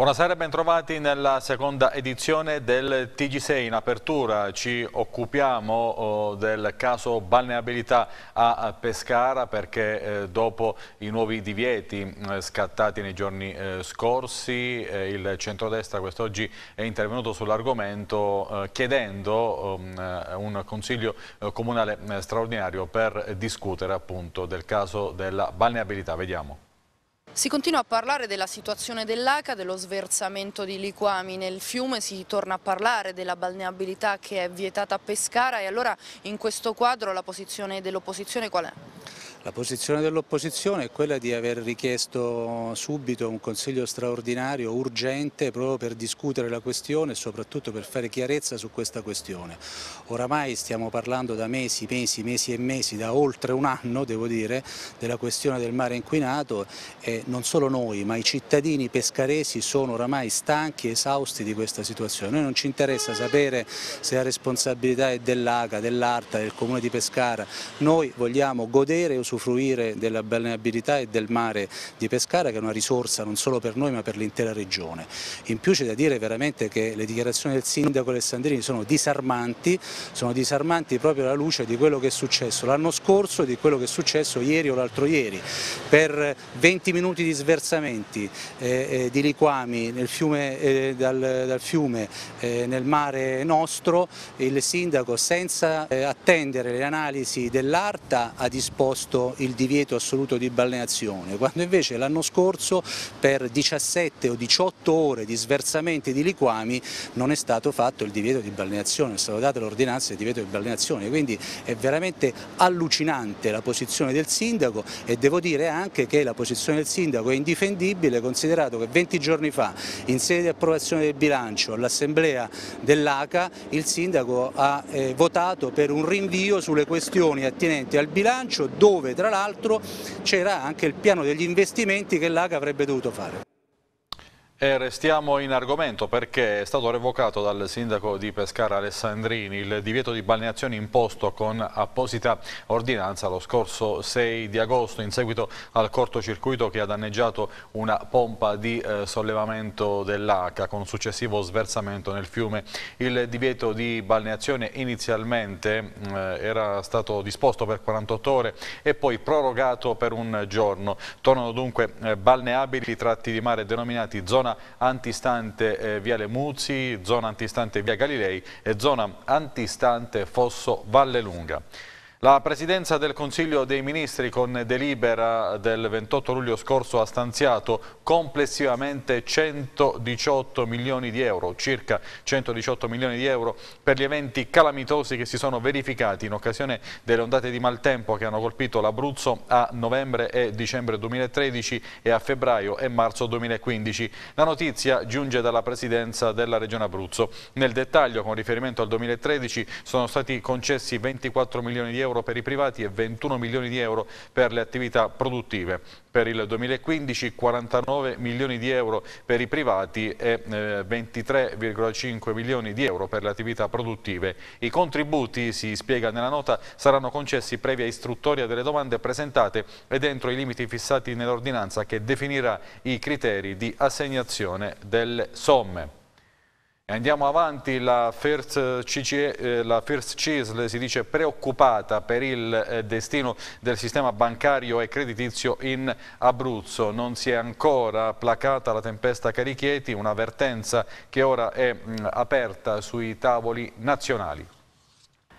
Buonasera, bentrovati nella seconda edizione del TG6. In apertura ci occupiamo oh, del caso balneabilità a Pescara perché eh, dopo i nuovi divieti eh, scattati nei giorni eh, scorsi il centrodestra quest'oggi è intervenuto sull'argomento chiedendo um, un consiglio comunale straordinario per discutere appunto del caso della balneabilità. Vediamo. Si continua a parlare della situazione dell'ACA, dello sversamento di liquami nel fiume, si torna a parlare della balneabilità che è vietata a Pescara e allora in questo quadro la posizione dell'opposizione qual è? La posizione dell'opposizione è quella di aver richiesto subito un consiglio straordinario, urgente, proprio per discutere la questione e soprattutto per fare chiarezza su questa questione. Oramai stiamo parlando da mesi, mesi, mesi e mesi, da oltre un anno devo dire, della questione del mare inquinato e non solo noi ma i cittadini pescaresi sono oramai stanchi e esausti di questa situazione. noi non ci interessa sapere se la responsabilità è dell'AGA, dell'ARTA, del Comune di Pescara, noi vogliamo godere e usufruire usufruire della balneabilità e del mare di Pescara che è una risorsa non solo per noi ma per l'intera regione. In più c'è da dire veramente che le dichiarazioni del sindaco Alessandrini sono disarmanti, sono disarmanti proprio alla luce di quello che è successo l'anno scorso e di quello che è successo ieri o l'altro ieri. Per 20 minuti di sversamenti eh, eh, di liquami nel fiume, eh, dal, dal, fiume eh, nel mare nostro il sindaco senza eh, attendere le analisi dell'ARTA ha disposto introdotto il divieto assoluto di balneazione, quando invece l'anno scorso per 17 o 18 ore di sversamenti di liquami non è stato fatto il divieto di balneazione, è stata data l'ordinanza di divieto di balneazione, quindi è veramente allucinante la posizione del sindaco e devo dire anche che la posizione del sindaco è indifendibile considerato che 20 giorni fa in sede di approvazione del bilancio all'assemblea dell'ACA il sindaco ha eh, votato per un rinvio sulle questioni attinenti al bilancio dove dove tra l'altro c'era anche il piano degli investimenti che l'AGA avrebbe dovuto fare. E restiamo in argomento perché è stato revocato dal sindaco di Pescara Alessandrini il divieto di balneazione imposto con apposita ordinanza lo scorso 6 di agosto in seguito al cortocircuito che ha danneggiato una pompa di eh, sollevamento dell'acqua con successivo sversamento nel fiume. Il divieto di balneazione inizialmente eh, era stato disposto per 48 ore e poi prorogato per un giorno. Tornano dunque eh, balneabili tratti di mare denominati zona zona antistante eh, Viale Muzzi, zona antistante Via Galilei e zona antistante Fosso Valle Lunga. La Presidenza del Consiglio dei Ministri con delibera del 28 luglio scorso ha stanziato complessivamente 118 milioni di euro, circa 118 milioni di euro per gli eventi calamitosi che si sono verificati in occasione delle ondate di maltempo che hanno colpito l'Abruzzo a novembre e dicembre 2013 e a febbraio e marzo 2015. La notizia giunge dalla Presidenza della Regione Abruzzo. Nel dettaglio, con riferimento al 2013, sono stati concessi 24 milioni di euro euro per i privati e 21 milioni di euro per le attività produttive. Per il 2015 49 milioni di euro per i privati e 23,5 eh, milioni di euro per le attività produttive. I contributi, si spiega nella nota, saranno concessi previa istruttoria delle domande presentate e dentro i limiti fissati nell'ordinanza che definirà i criteri di assegnazione delle somme. Andiamo avanti, la First, CCE, eh, la First CISL si dice preoccupata per il eh, destino del sistema bancario e creditizio in Abruzzo. Non si è ancora placata la tempesta Carichieti, un'avvertenza che ora è mm, aperta sui tavoli nazionali.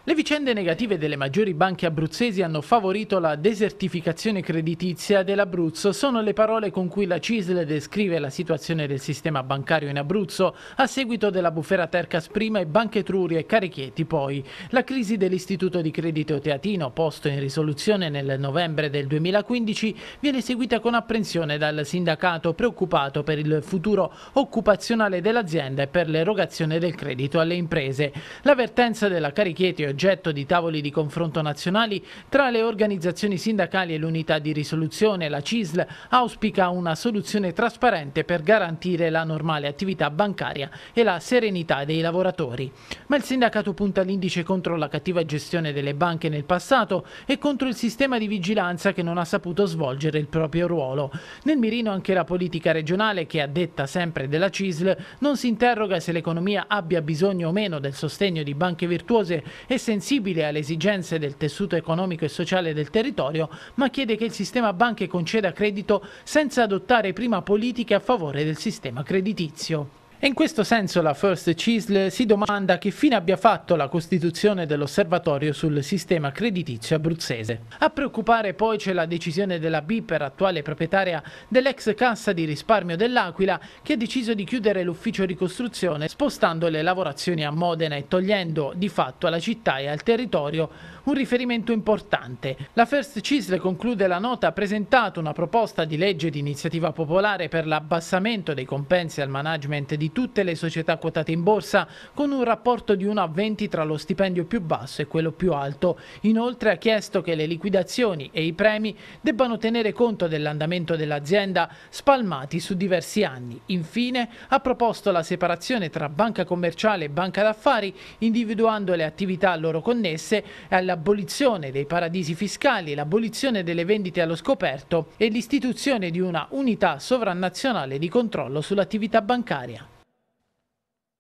Le vicende negative delle maggiori banche abruzzesi hanno favorito la desertificazione creditizia dell'Abruzzo, sono le parole con cui la CISL descrive la situazione del sistema bancario in Abruzzo a seguito della bufera Tercas prima e Banche Truri e Carichieti poi. La crisi dell'istituto di credito teatino, posto in risoluzione nel novembre del 2015, viene seguita con apprensione dal sindacato preoccupato per il futuro occupazionale dell'azienda e per l'erogazione del credito alle imprese. L'avvertenza della Carichieti oggetto di tavoli di confronto nazionali tra le organizzazioni sindacali e l'unità di risoluzione, la CISL auspica una soluzione trasparente per garantire la normale attività bancaria e la serenità dei lavoratori. Ma il sindacato punta l'indice contro la cattiva gestione delle banche nel passato e contro il sistema di vigilanza che non ha saputo svolgere il proprio ruolo. Nel mirino anche la politica regionale che, a detta sempre della CISL, non si interroga se l'economia abbia bisogno o meno del sostegno di banche virtuose e sensibile alle esigenze del tessuto economico e sociale del territorio, ma chiede che il sistema banche conceda credito senza adottare prima politiche a favore del sistema creditizio. E in questo senso la First CISL si domanda che fine abbia fatto la costituzione dell'osservatorio sul sistema creditizio abruzzese. A preoccupare poi c'è la decisione della BIPER, attuale proprietaria dell'ex cassa di risparmio dell'Aquila, che ha deciso di chiudere l'ufficio ricostruzione spostando le lavorazioni a Modena e togliendo di fatto alla città e al territorio un riferimento importante. La First CISL conclude la nota ha presentato una proposta di legge di iniziativa popolare per l'abbassamento dei compensi al management di tutte le società quotate in borsa, con un rapporto di 1 a 20 tra lo stipendio più basso e quello più alto. Inoltre ha chiesto che le liquidazioni e i premi debbano tenere conto dell'andamento dell'azienda spalmati su diversi anni. Infine ha proposto la separazione tra banca commerciale e banca d'affari, individuando le attività loro connesse e l'abolizione dei paradisi fiscali, l'abolizione delle vendite allo scoperto e l'istituzione di una unità sovranazionale di controllo sull'attività bancaria.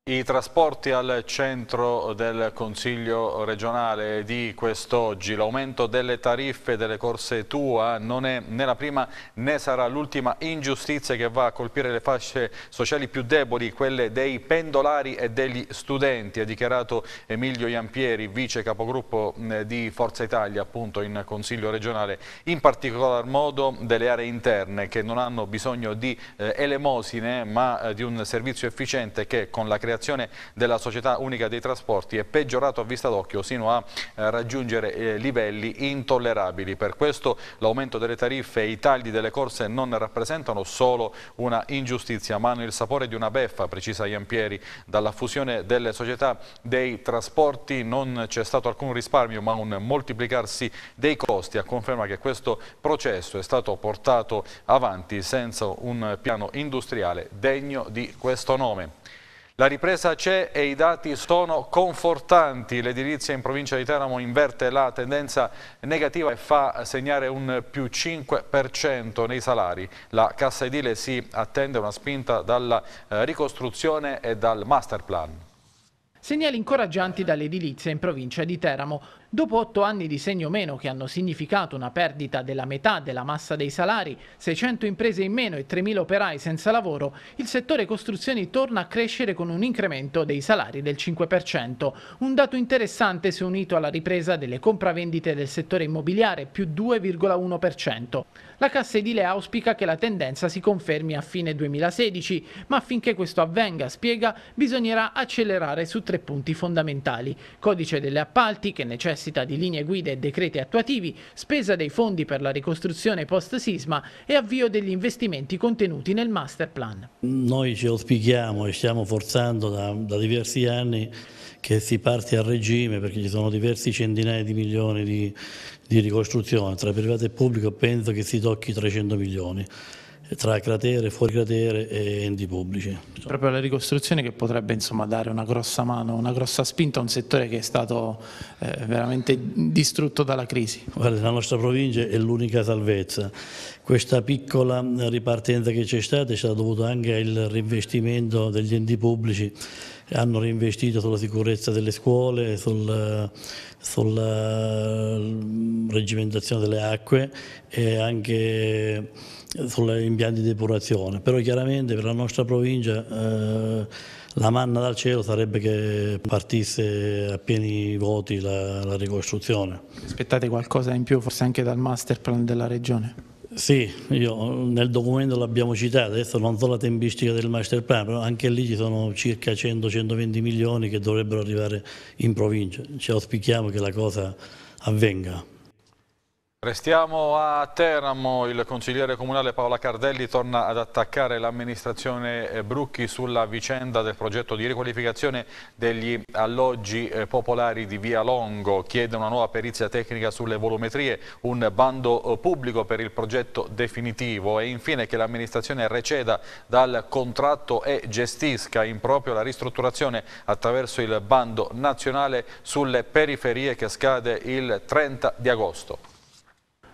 I trasporti al centro del Consiglio regionale di quest'oggi, l'aumento delle tariffe delle corse tua non è né la prima né sarà l'ultima ingiustizia che va a colpire le fasce sociali più deboli, quelle dei pendolari e degli studenti, ha dichiarato Emilio Iampieri, vice capogruppo eh, di Forza Italia appunto in Consiglio regionale, in particolar modo delle aree interne che non hanno bisogno di eh, elemosine ma eh, di un servizio efficiente che con la creazione creazione della società unica dei trasporti è peggiorato a vista d'occhio sino a eh, raggiungere eh, livelli intollerabili. Per questo l'aumento delle tariffe e i tagli delle corse non rappresentano solo una ingiustizia, ma hanno il sapore di una beffa, precisa Iampieri. Dalla fusione delle società dei trasporti non c'è stato alcun risparmio, ma un moltiplicarsi dei costi a conferma che questo processo è stato portato avanti senza un piano industriale degno di questo nome. La ripresa c'è e i dati sono confortanti. L'edilizia in provincia di Teramo inverte la tendenza negativa e fa segnare un più 5% nei salari. La cassa edile si attende una spinta dalla eh, ricostruzione e dal master plan. Segnali incoraggianti dall'edilizia in provincia di Teramo. Dopo otto anni di segno meno che hanno significato una perdita della metà della massa dei salari, 600 imprese in meno e 3.000 operai senza lavoro, il settore costruzioni torna a crescere con un incremento dei salari del 5%. Un dato interessante se unito alla ripresa delle compravendite del settore immobiliare più 2,1%. La Cassa Edile auspica che la tendenza si confermi a fine 2016, ma affinché questo avvenga, spiega, bisognerà accelerare su tre tre punti fondamentali. Codice delle appalti che necessita di linee guida e decreti attuativi, spesa dei fondi per la ricostruzione post-sisma e avvio degli investimenti contenuti nel master plan. Noi ci auspichiamo e stiamo forzando da, da diversi anni che si parti a regime perché ci sono diversi centinaia di milioni di, di ricostruzione, tra privato e pubblico penso che si tocchi 300 milioni tra cratere, fuori cratere e enti pubblici. Proprio la ricostruzione che potrebbe insomma, dare una grossa mano, una grossa spinta a un settore che è stato eh, veramente distrutto dalla crisi. Guarda, la nostra provincia è l'unica salvezza. Questa piccola ripartenza che c'è stata è stata dovuta anche al reinvestimento degli enti pubblici hanno reinvestito sulla sicurezza delle scuole, sul, sulla regimentazione delle acque e anche sulle impianti di depurazione, però chiaramente per la nostra provincia eh, la manna dal cielo sarebbe che partisse a pieni voti la, la ricostruzione. Aspettate qualcosa in più, forse anche dal master plan della regione? Sì, io, nel documento l'abbiamo citato, adesso non so la tempistica del master plan, però anche lì ci sono circa 100-120 milioni che dovrebbero arrivare in provincia, ci auspichiamo che la cosa avvenga. Restiamo a Teramo, il consigliere comunale Paola Cardelli torna ad attaccare l'amministrazione eh, Brucchi sulla vicenda del progetto di riqualificazione degli alloggi eh, popolari di Via Longo, chiede una nuova perizia tecnica sulle volumetrie, un bando eh, pubblico per il progetto definitivo e infine che l'amministrazione receda dal contratto e gestisca in proprio la ristrutturazione attraverso il bando nazionale sulle periferie che scade il 30 di agosto.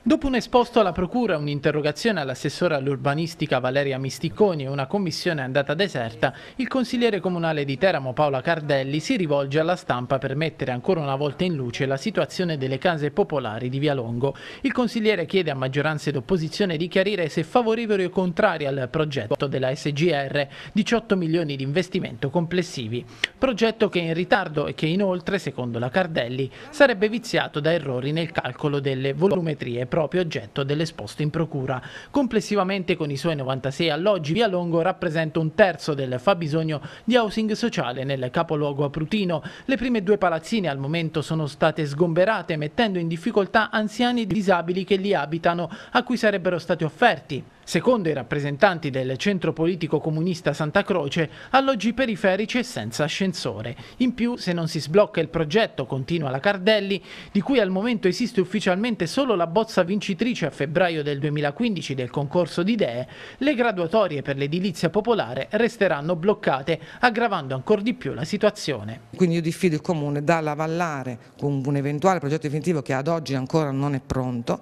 Dopo un esposto alla Procura, un'interrogazione all'assessore all'urbanistica Valeria Misticconi e una commissione andata deserta, il consigliere comunale di Teramo Paola Cardelli si rivolge alla stampa per mettere ancora una volta in luce la situazione delle case popolari di Via Longo. Il consigliere chiede a maggioranze d'opposizione di chiarire se favorevoli o contrari al progetto della SGR, 18 milioni di investimento complessivi. Progetto che è in ritardo e che inoltre, secondo la Cardelli, sarebbe viziato da errori nel calcolo delle volumetrie proprio oggetto dell'esposto in procura. Complessivamente con i suoi 96 alloggi Via Longo rappresenta un terzo del fabbisogno di housing sociale nel capoluogo aprutino. Le prime due palazzine al momento sono state sgomberate mettendo in difficoltà anziani e disabili che li abitano a cui sarebbero stati offerti Secondo i rappresentanti del centro politico comunista Santa Croce, alloggi periferici e senza ascensore. In più, se non si sblocca il progetto, continua la Cardelli, di cui al momento esiste ufficialmente solo la bozza vincitrice a febbraio del 2015 del concorso di idee, le graduatorie per l'edilizia popolare resteranno bloccate, aggravando ancora di più la situazione. Quindi io diffido il Comune dall'avallare con un eventuale progetto definitivo che ad oggi ancora non è pronto,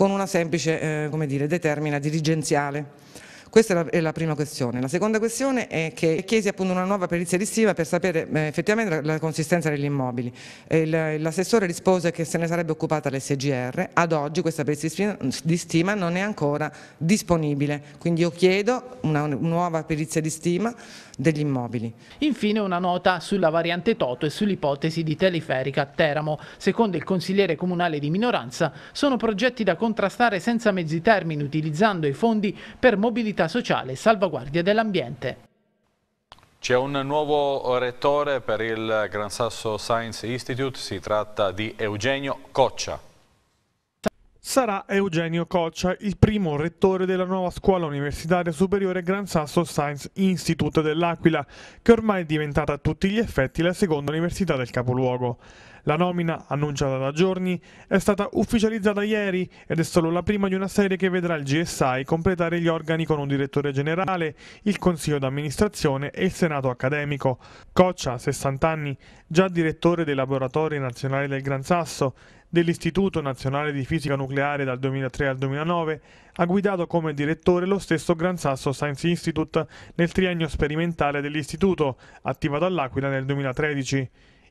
con una semplice eh, dire, determina dirigenziale. Questa è la, è la, prima questione. La seconda questione è che chiesi appunto una nuova perizia estiva per sapere eh, effettivamente la, la, consistenza degli immobili. L'assessore rispose che se ne sarebbe occupata l'SGR, ad oggi questa perizia di stima non è ancora disponibile, quindi io chiedo una, una nuova perizia di stima degli immobili. Infine una nota sulla variante Toto e sull'ipotesi di teleferica a Teramo. Secondo il consigliere comunale di minoranza sono progetti da contrastare senza mezzi termini utilizzando i fondi per mobilità mobilità sociale e salvaguardia dell'ambiente. C'è un nuovo rettore per il Gran Sasso Science Institute, si tratta di Eugenio Coccia. Sarà Eugenio Coccia il primo rettore della nuova scuola universitaria superiore Gran Sasso Science Institute dell'Aquila, che ormai è diventata a tutti gli effetti la seconda università del capoluogo. La nomina, annunciata da giorni, è stata ufficializzata ieri ed è solo la prima di una serie che vedrà il GSI completare gli organi con un direttore generale, il consiglio d'amministrazione e il senato accademico. Coccia, 60 anni, già direttore dei laboratori nazionali del Gran Sasso, dell'Istituto Nazionale di Fisica Nucleare dal 2003 al 2009, ha guidato come direttore lo stesso Gran Sasso Science Institute nel triennio sperimentale dell'istituto, attivato all'Aquila nel 2013.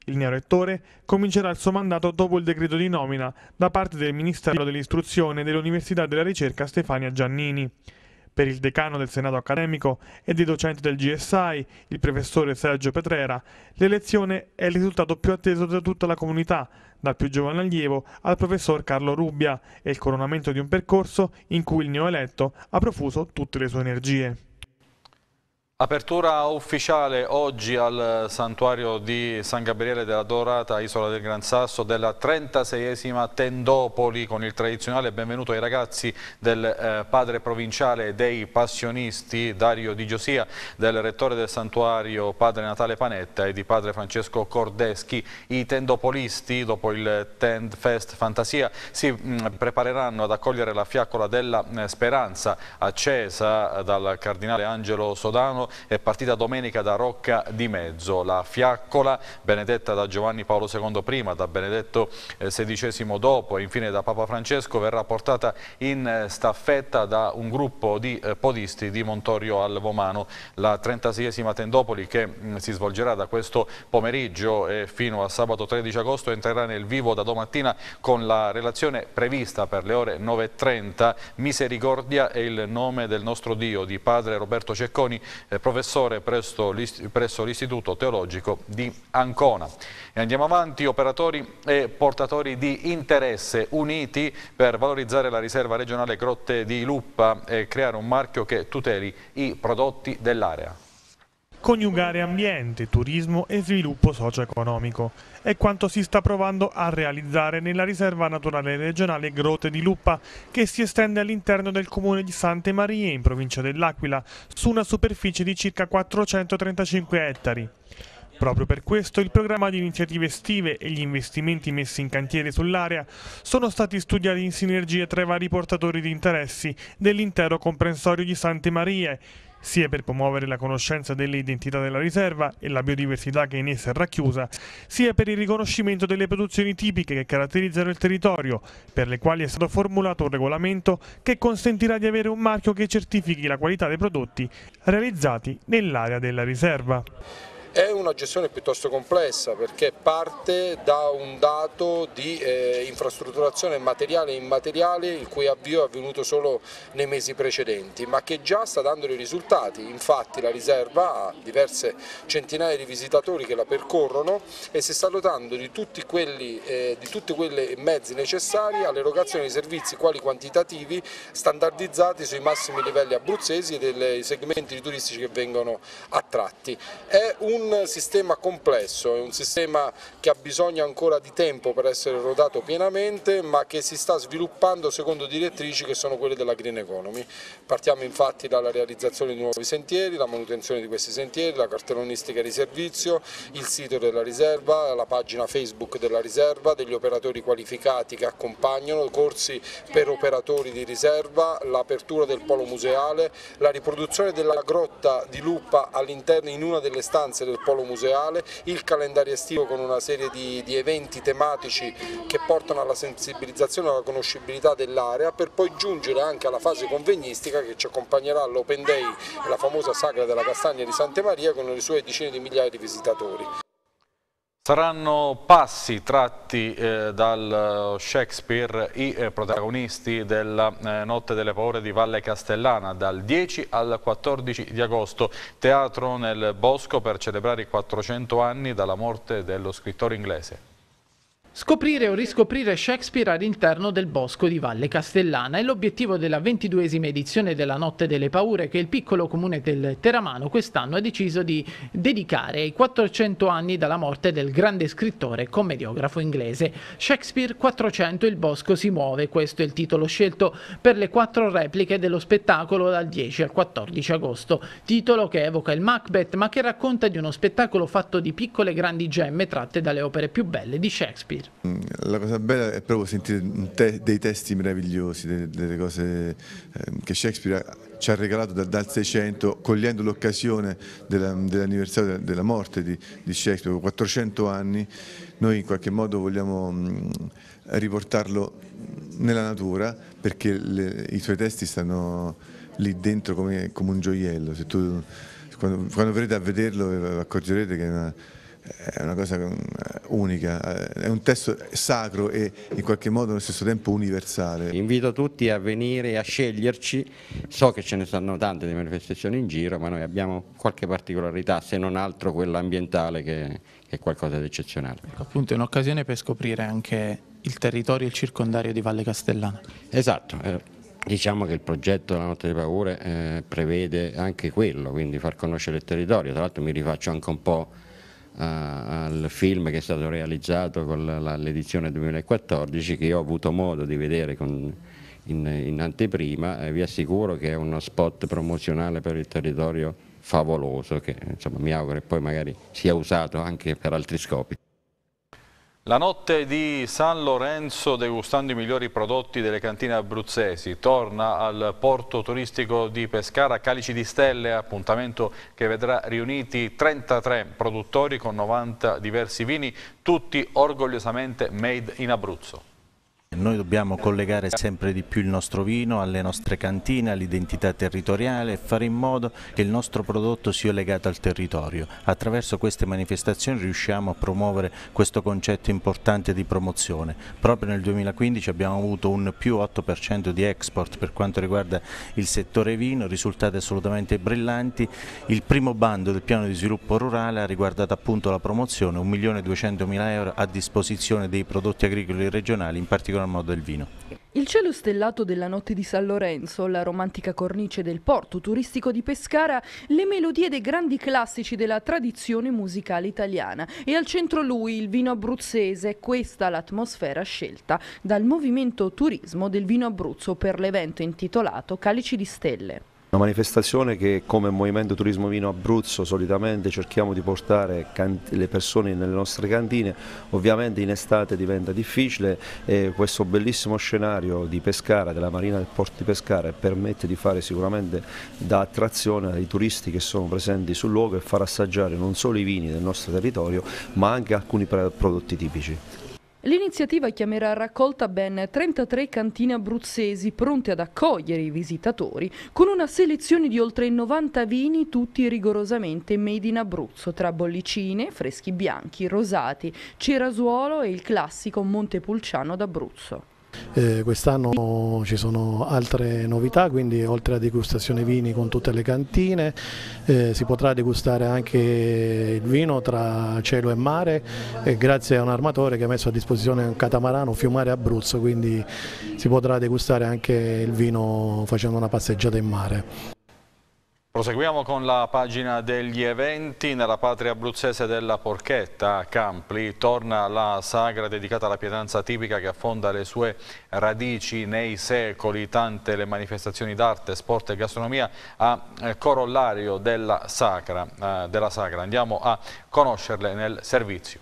Il rettore, comincerà il suo mandato dopo il decreto di nomina da parte del Ministero dell'Istruzione e dell'Università della Ricerca Stefania Giannini. Per il decano del Senato accademico e dei docenti del GSI, il professore Sergio Petrera, l'elezione è il risultato più atteso da tutta la comunità, dal più giovane allievo al professor Carlo Rubbia, e il coronamento di un percorso in cui il neoeletto ha profuso tutte le sue energie. Apertura ufficiale oggi al santuario di San Gabriele della Dorata, Isola del Gran Sasso, della 36esima Tendopoli con il tradizionale benvenuto ai ragazzi del eh, padre provinciale dei passionisti Dario Di Giosia, del rettore del santuario padre Natale Panetta e di padre Francesco Cordeschi. I tendopolisti, dopo il Tend Fest Fantasia, si mh, mm, prepareranno ad accogliere la fiaccola della mh, eh, speranza accesa dal cardinale Angelo Sodano è partita domenica da Rocca di Mezzo. La fiaccola, benedetta da Giovanni Paolo II prima, da Benedetto XVI eh, dopo e infine da Papa Francesco, verrà portata in eh, staffetta da un gruppo di eh, podisti di Montorio al Vomano. La 36esima Tendopoli che mm, si svolgerà da questo pomeriggio e fino a sabato 13 agosto entrerà nel vivo da domattina con la relazione prevista per le ore 9.30. Misericordia è il nome del nostro Dio di padre Roberto Cecconi, professore presso l'Istituto Teologico di Ancona. E andiamo avanti, operatori e portatori di interesse uniti per valorizzare la riserva regionale Grotte di Luppa e creare un marchio che tuteli i prodotti dell'area. Coniugare ambiente, turismo e sviluppo socio-economico è quanto si sta provando a realizzare nella riserva naturale regionale Grote di Luppa, che si estende all'interno del comune di Sante Marie, in provincia dell'Aquila, su una superficie di circa 435 ettari. Proprio per questo il programma di iniziative estive e gli investimenti messi in cantiere sull'area sono stati studiati in sinergia tra i vari portatori di interessi dell'intero comprensorio di Sante Marie, sia per promuovere la conoscenza delle identità della riserva e la biodiversità che in essa è racchiusa, sia per il riconoscimento delle produzioni tipiche che caratterizzano il territorio, per le quali è stato formulato un regolamento che consentirà di avere un marchio che certifichi la qualità dei prodotti realizzati nell'area della riserva. È una gestione piuttosto complessa perché parte da un dato di eh, infrastrutturazione materiale e immateriale il cui avvio è avvenuto solo nei mesi precedenti ma che già sta dando dei risultati, infatti la riserva ha diverse centinaia di visitatori che la percorrono e si sta dotando di tutti quelli, eh, di tutti quelli mezzi necessari all'erogazione di servizi quali quantitativi standardizzati sui massimi livelli abruzzesi e dei segmenti turistici che vengono attratti. È un un sistema complesso, è un sistema che ha bisogno ancora di tempo per essere rodato pienamente ma che si sta sviluppando secondo direttrici che sono quelle della Green Economy. Partiamo infatti dalla realizzazione di nuovi sentieri, la manutenzione di questi sentieri, la cartellonistica di servizio, il sito della riserva, la pagina Facebook della riserva, degli operatori qualificati che accompagnano, corsi per operatori di riserva, l'apertura del polo museale, la riproduzione della grotta di Luppa all'interno in una delle stanze del Polo Museale, il calendario estivo con una serie di, di eventi tematici che portano alla sensibilizzazione e alla conoscibilità dell'area per poi giungere anche alla fase convegnistica che ci accompagnerà all'Open Day, la famosa sagra della castagna di Santa Maria con le sue decine di migliaia di visitatori. Saranno passi tratti eh, dal eh, Shakespeare i eh, protagonisti della eh, Notte delle Paure di Valle Castellana dal 10 al 14 di agosto, teatro nel Bosco per celebrare i 400 anni dalla morte dello scrittore inglese. Scoprire o riscoprire Shakespeare all'interno del bosco di Valle Castellana è l'obiettivo della ventiduesima edizione della Notte delle Paure che il piccolo comune del Teramano quest'anno ha deciso di dedicare ai 400 anni dalla morte del grande scrittore e commediografo inglese. Shakespeare 400 Il bosco si muove, questo è il titolo scelto per le quattro repliche dello spettacolo dal 10 al 14 agosto, titolo che evoca il Macbeth ma che racconta di uno spettacolo fatto di piccole e grandi gemme tratte dalle opere più belle di Shakespeare leggere. La cosa bella è proprio sentire te dei testi meravigliosi, delle, delle cose ehm, che Shakespeare ci ha regalato da, dal 600, cogliendo l'occasione dell'anniversario della morte di, di Shakespeare, 400 anni, noi in qualche modo vogliamo mm, riportarlo nella natura perché le, i suoi testi stanno lì dentro come, come un gioiello, tu, quando, quando verrete a vederlo eh, accorgerete che è una è una cosa mm, unica, eh, è un testo sacro e in qualche modo allo stesso tempo universale. Invito tutti a venire a sceglierci, so che ce ne stanno tante di manifestazioni in giro, ma noi abbiamo qualche particolarità, se non altro quella ambientale che, è qualcosa di eccezionale. Ecco, appunto è un'occasione per scoprire anche il territorio e il circondario di Valle Castellana. Esatto. Eh, diciamo che il progetto La Notte dei Paure eh, prevede anche quello, quindi far conoscere il territorio, tra l'altro mi rifaccio anche un po' al film che è stato realizzato con l'edizione 2014 che io ho avuto modo di vedere con, in, in, anteprima e vi assicuro che è uno spot promozionale per il territorio favoloso che insomma, mi auguro che poi magari sia usato anche per altri scopi. La notte di San Lorenzo, degustando i migliori prodotti delle cantine abruzzesi, torna al porto turistico di Pescara Calici di Stelle, appuntamento che vedrà riuniti 33 produttori con 90 diversi vini, tutti orgogliosamente made in Abruzzo. Noi dobbiamo collegare sempre di più il nostro vino alle nostre cantine, all'identità territoriale e fare in modo che il nostro prodotto sia legato al territorio. Attraverso queste manifestazioni riusciamo a promuovere questo concetto importante di promozione. Proprio nel 2015 abbiamo avuto un più 8% di export per quanto riguarda il settore vino, risultati assolutamente brillanti. Il primo bando del piano di sviluppo rurale ha riguardato appunto la promozione, 1.200.000 euro a disposizione dei prodotti agricoli regionali, in particolare modo del vino. Il cielo stellato della notte di San Lorenzo, la romantica cornice del porto turistico di Pescara, le melodie dei grandi classici della tradizione musicale italiana e al centro lui il vino abruzzese, questa l'atmosfera scelta dal Movimento Turismo del Vino Abruzzo per l'evento intitolato Calici di Stelle. Una manifestazione che come Movimento Turismo Vino Abruzzo solitamente cerchiamo di portare le persone nelle nostre cantine, ovviamente in estate diventa difficile e questo bellissimo scenario di Pescara, della Marina del Porto di Pescara permette di fare sicuramente da attrazione ai turisti che sono presenti sul luogo e far assaggiare non solo i vini del nostro territorio ma anche alcuni prodotti tipici. L'iniziativa chiamerà a raccolta ben 33 cantine abruzzesi pronte ad accogliere i visitatori con una selezione di oltre 90 vini tutti rigorosamente made in Abruzzo tra bollicine, freschi bianchi, rosati, cerasuolo e il classico Montepulciano d'Abruzzo. Eh, Quest'anno ci sono altre novità, quindi oltre a degustazione vini con tutte le cantine, eh, si potrà degustare anche il vino tra cielo e mare, eh, grazie a un armatore che ha messo a disposizione un catamarano Fiumare Abruzzo, quindi si potrà degustare anche il vino facendo una passeggiata in mare. Proseguiamo con la pagina degli eventi. Nella patria abruzzese della Porchetta, a Campli, torna la sagra dedicata alla pietanza tipica che affonda le sue radici nei secoli. Tante le manifestazioni d'arte, sport e gastronomia a eh, corollario della sagra, eh, della sagra. Andiamo a conoscerle nel servizio.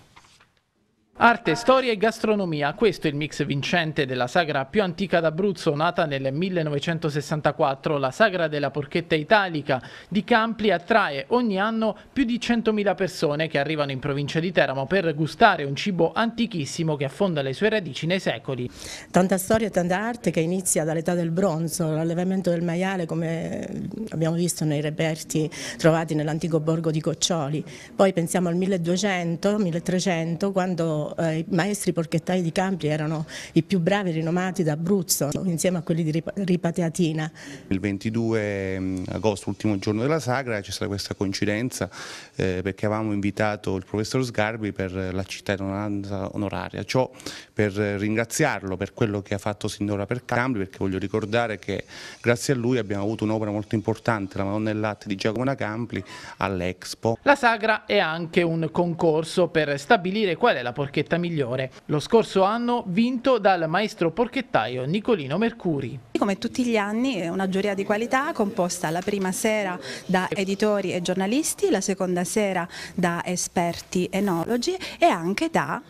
Arte, storia e gastronomia, questo è il mix vincente della sagra più antica d'Abruzzo nata nel 1964, la sagra della porchetta italica di Campli attrae ogni anno più di 100.000 persone che arrivano in provincia di Teramo per gustare un cibo antichissimo che affonda le sue radici nei secoli. Tanta storia e tanta arte che inizia dall'età del bronzo, l'allevamento del maiale come abbiamo visto nei reperti trovati nell'antico borgo di Coccioli, poi pensiamo al 1200, 1300 quando eh, i maestri porchettai di Campi, erano i più bravi e rinomati d'Abruzzo, insieme a quelli di Ripateatina. Il 22 agosto, ultimo giorno della sagra, c'è stata questa coincidenza eh, perché avevamo invitato il professor Sgarbi per la cittadinanza onoraria, ciò per ringraziarlo per quello che ha fatto sinora per Campi, perché voglio ricordare che grazie a lui abbiamo avuto un'opera molto importante, la Madonna del Latte di Giacomo Campli all'Expo. La sagra è anche un concorso per stabilire qual è la porchettina porchetta migliore. Lo scorso anno vinto dal maestro porchettaio Nicolino Mercuri. Come tutti gli anni è una giuria di qualità composta la prima sera da editori e giornalisti, la seconda sera da esperti enologi e anche da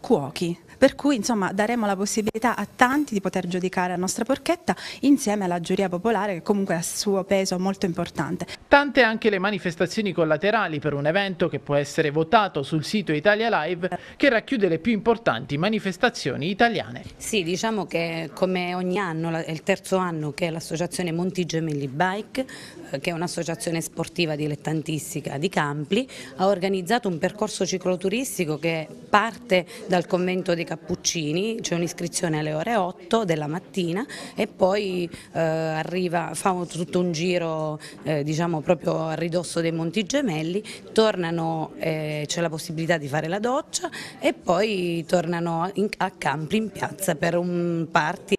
cuochi per cui insomma daremo la possibilità a tanti di poter giudicare la nostra porchetta insieme alla giuria popolare che comunque ha il suo peso molto importante. Tante anche le manifestazioni collaterali per un evento che può essere votato sul sito Italia Live che racchiude le più importanti manifestazioni italiane. Sì, diciamo che come ogni anno, è il terzo anno che l'associazione Monti Gemelli Bike, eh, che è un'associazione sportiva dilettantistica di Campli, ha organizzato un percorso cicloturistico che parte dal convento di Cappuccini, c'è un'iscrizione alle ore 8 della mattina e poi eh, arriva, fa tutto un giro eh, diciamo proprio a ridosso dei Monti Gemelli, tornano, eh, c'è la possibilità di fare la doccia e poi tornano in, a Campi in piazza per un party.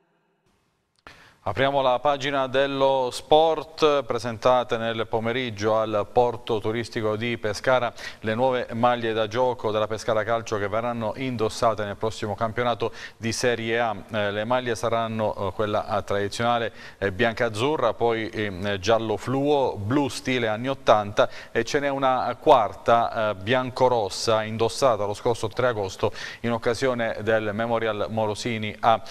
Apriamo la pagina dello sport, presentate nel pomeriggio al porto turistico di Pescara le nuove maglie da gioco della Pescara Calcio che verranno indossate nel prossimo campionato di Serie A. Eh, le maglie saranno eh, quella eh, tradizionale bianca-azzurra, poi giallo-fluo, blu stile anni 80 e ce n'è una quarta bianco-rossa indossata lo scorso 3 agosto in occasione del Memorial Morosini a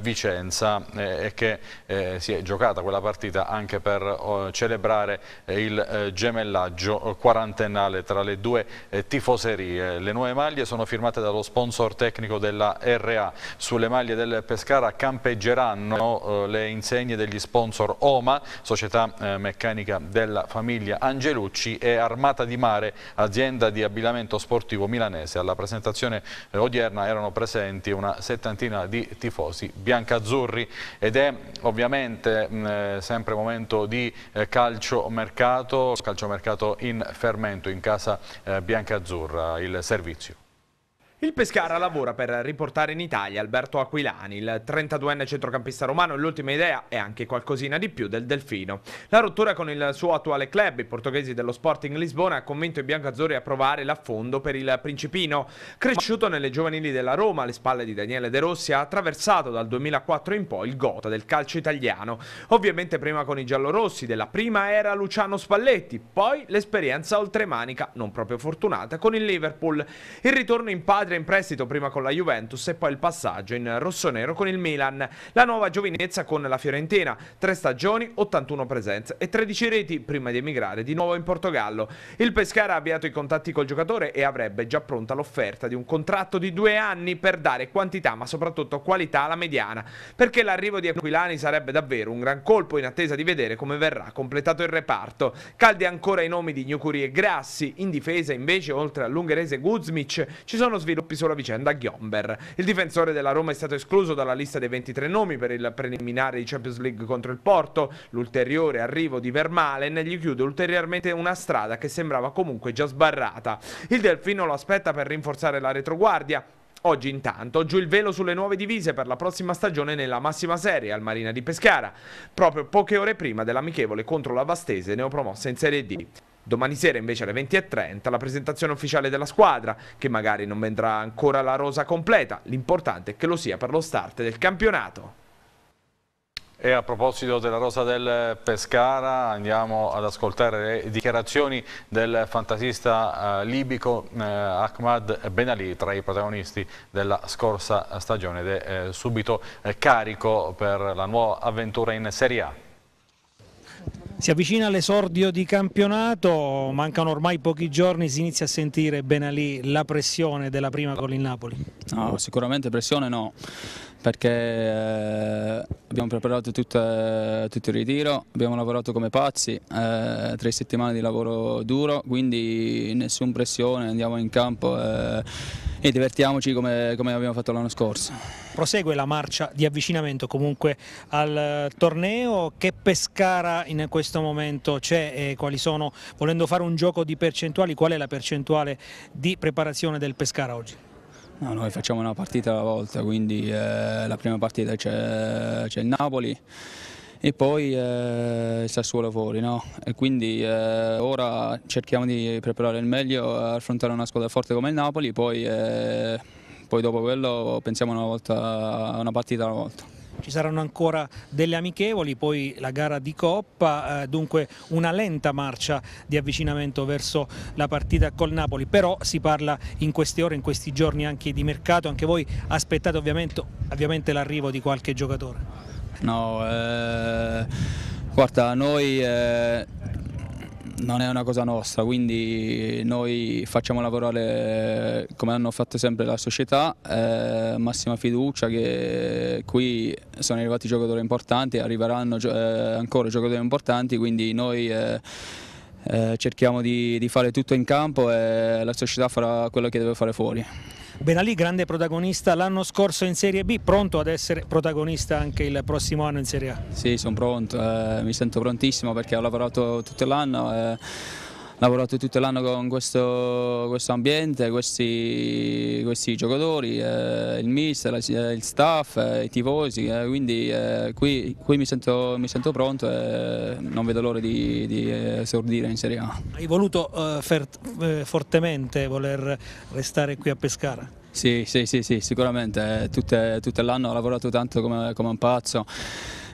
Vicenza e che eh, si è giocata quella partita anche per oh, celebrare eh, il eh, gemellaggio quarantennale tra le due tifoserie. Le nuove maglie sono firmate dallo sponsor tecnico della RA. Sulle maglie del Pescara campeggeranno le insegne degli sponsor OMA, società meccanica della famiglia Angelucci e Armata di Mare, azienda di abbigliamento sportivo milanese. Alla presentazione odierna erano presenti una settantina di tifosi biancazzurri ed è Ovviamente mh, sempre momento di eh, calciomercato, calciomercato in fermento in casa eh, bianca azzurra, il servizio. Il Pescara lavora per riportare in Italia Alberto Aquilani, il 32enne centrocampista romano, e l'ultima idea è anche qualcosina di più del Delfino. La rottura con il suo attuale club, i portoghesi dello Sporting Lisbona, ha convinto i biancazzurri a provare l'affondo per il Principino. Cresciuto nelle giovanili della Roma, alle spalle di Daniele De Rossi, ha attraversato dal 2004 in poi il gota del calcio italiano. Ovviamente prima con i giallorossi, della prima era Luciano Spalletti, poi l'esperienza oltremanica, non proprio fortunata, con il Liverpool. Il ritorno in patria Madre in prestito prima con la Juventus e poi il passaggio in rossonero con il Milan. La nuova giovinezza con la Fiorentina, 3 stagioni, 81 presenze e 13 reti prima di emigrare di nuovo in Portogallo. Il Pescara ha avviato i contatti col giocatore e avrebbe già pronta l'offerta di un contratto di due anni per dare quantità ma soprattutto qualità alla mediana, perché l'arrivo di Aquilani sarebbe davvero un gran colpo in attesa di vedere come verrà completato il reparto. Caldi ancora i nomi di Gnucuri e Grassi, in difesa invece oltre all'ungherese Guzmic ci sono sviluppi colpi solo vicenda Ghiomber. Il difensore della Roma è stato escluso dalla lista dei 23 nomi per il preliminare di Champions League contro il Porto. L'ulteriore arrivo di Vermalen gli chiude ulteriormente una strada che sembrava comunque già sbarrata. Il Delfino lo aspetta per rinforzare la retroguardia, Oggi intanto giù il velo sulle nuove divise per la prossima stagione nella massima serie al Marina di Pescara, proprio poche ore prima dell'amichevole contro la Vastese neopromossa in Serie D. Domani sera invece alle 20.30 la presentazione ufficiale della squadra, che magari non vendrà ancora la rosa completa, l'importante è che lo sia per lo start del campionato. E a proposito della rosa del Pescara andiamo ad ascoltare le dichiarazioni del fantasista eh, libico eh, Ahmad Ben Ali tra i protagonisti della scorsa stagione ed è eh, subito eh, carico per la nuova avventura in Serie A. Si avvicina l'esordio di campionato, mancano ormai pochi giorni, si inizia a sentire ben lì la pressione della prima con il Napoli. No, sicuramente pressione no, perché eh, abbiamo preparato tutta, tutto il ritiro, abbiamo lavorato come pazzi, eh, tre settimane di lavoro duro, quindi nessuna pressione, andiamo in campo eh, e divertiamoci come, come abbiamo fatto l'anno scorso. Prosegue la marcia di avvicinamento comunque al eh, torneo, che Pescara in questo momento c'è e quali sono, volendo fare un gioco di percentuali, qual è la percentuale di preparazione del Pescara oggi? No, noi facciamo una partita alla volta, quindi eh, la prima partita c'è, il Napoli e poi eh, il Sassuolo fuori, no? E quindi eh, ora cerchiamo di preparare il meglio, eh, affrontare una squadra forte come il Napoli, poi, eh, poi dopo quello pensiamo una, volta, una partita alla volta ci saranno ancora delle amichevoli, poi la gara di Coppa, eh, dunque una lenta marcia di avvicinamento verso la partita col Napoli, però si parla in queste ore, in questi giorni anche di mercato, anche voi aspettate ovviamente, ovviamente l'arrivo di qualche giocatore? No, eh, guarda, noi... Eh non è una cosa nostra, quindi noi facciamo lavorare come hanno fatto sempre la società, eh, massima fiducia che qui sono arrivati giocatori importanti, arriveranno eh, ancora giocatori importanti, quindi noi eh, eh, cerchiamo di, di fare tutto in campo e la società farà quello che deve fare fuori. Ben Ali, grande protagonista l'anno scorso in Serie B, pronto ad essere protagonista anche il prossimo anno in Serie A? Sì, sono pronto, eh, mi sento prontissimo perché ho lavorato tutto l'anno. Eh lavorato tutto l'anno con questo, questo ambiente, questi, questi giocatori, eh, il mister, eh, il staff, eh, i tifosi, eh, quindi eh, qui, qui mi, sento, mi, sento, pronto e non vedo l'ora di, di, eh, esordire in Serie A. Hai voluto fortemente voler restare qui a Pescara? Sì, sì, sì, sì sicuramente, eh, Tutte, tutto l'anno ho lavorato tanto come, come un pazzo.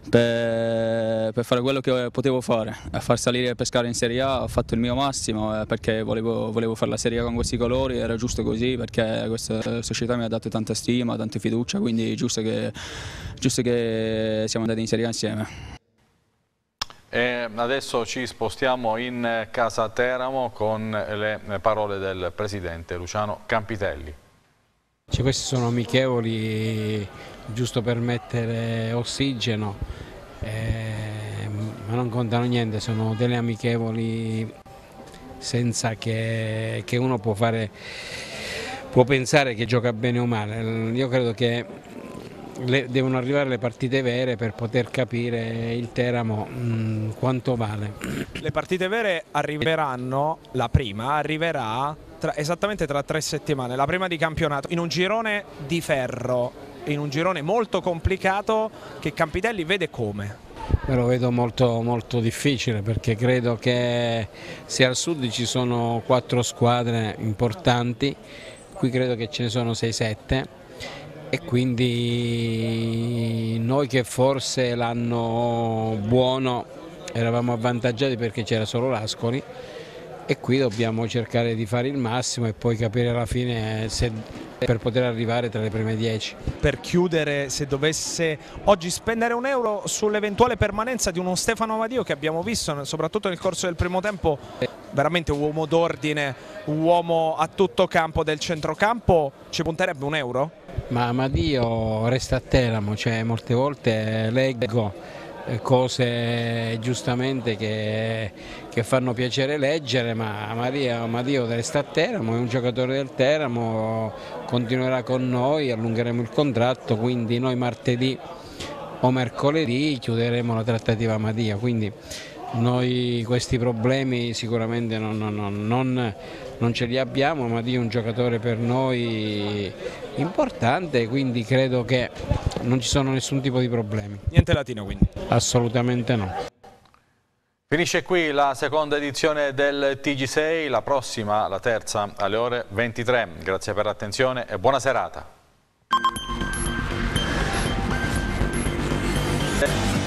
Per, per, fare quello che potevo fare, a far salire e pescare in Serie A ho fatto il mio massimo eh, perché volevo, volevo fare la Serie A con questi colori, era giusto così perché questa società mi ha dato tanta stima, tanta fiducia, quindi è giusto che, giusto che siamo andati in Serie A insieme. E adesso ci spostiamo in casa Teramo con le parole del presidente Luciano Campitelli. Cioè, questi sono amichevoli giusto per mettere ossigeno, eh, ma non contano niente, sono delle amichevoli senza che, che uno può, fare, può pensare che gioca bene o male. Io credo che le, devono arrivare le partite vere per poter capire il Teramo mh, mm, quanto vale. Le partite vere arriveranno, la prima arriverà tra, esattamente tra tre settimane, la prima di campionato, in un girone di ferro, in un girone molto complicato che Campitelli vede come? lo vedo molto, molto, difficile perché credo che sia al sud ci sono quattro squadre importanti, qui credo che ce ne sono 6-7 e quindi noi che forse l'anno buono eravamo avvantaggiati perché c'era solo l'Ascoli e qui dobbiamo cercare di fare il massimo e poi capire alla fine se, per poter arrivare tra le prime 10. Per chiudere, se dovesse oggi spendere un euro sull'eventuale permanenza di uno Stefano Amadio che abbiamo visto soprattutto nel corso del primo tempo, veramente un uomo d'ordine, un uomo a tutto campo del centrocampo, ci punterebbe un euro? Ma Amadio resta a Teramo, cioè molte volte leggo cose giustamente che, che fanno piacere leggere, ma Maria Madio resta a Teramo, è un giocatore del Teramo, continuerà con noi, allungheremo il contratto, quindi noi martedì o mercoledì chiuderemo la trattativa Madia, quindi noi questi problemi sicuramente non, non, non non ce li abbiamo ma di un giocatore per noi importante quindi credo che non ci sono nessun tipo di problemi. Niente latino quindi? Assolutamente no. Finisce qui la seconda edizione del TG6, la prossima, la terza, alle ore 23. Grazie per l'attenzione e buona serata.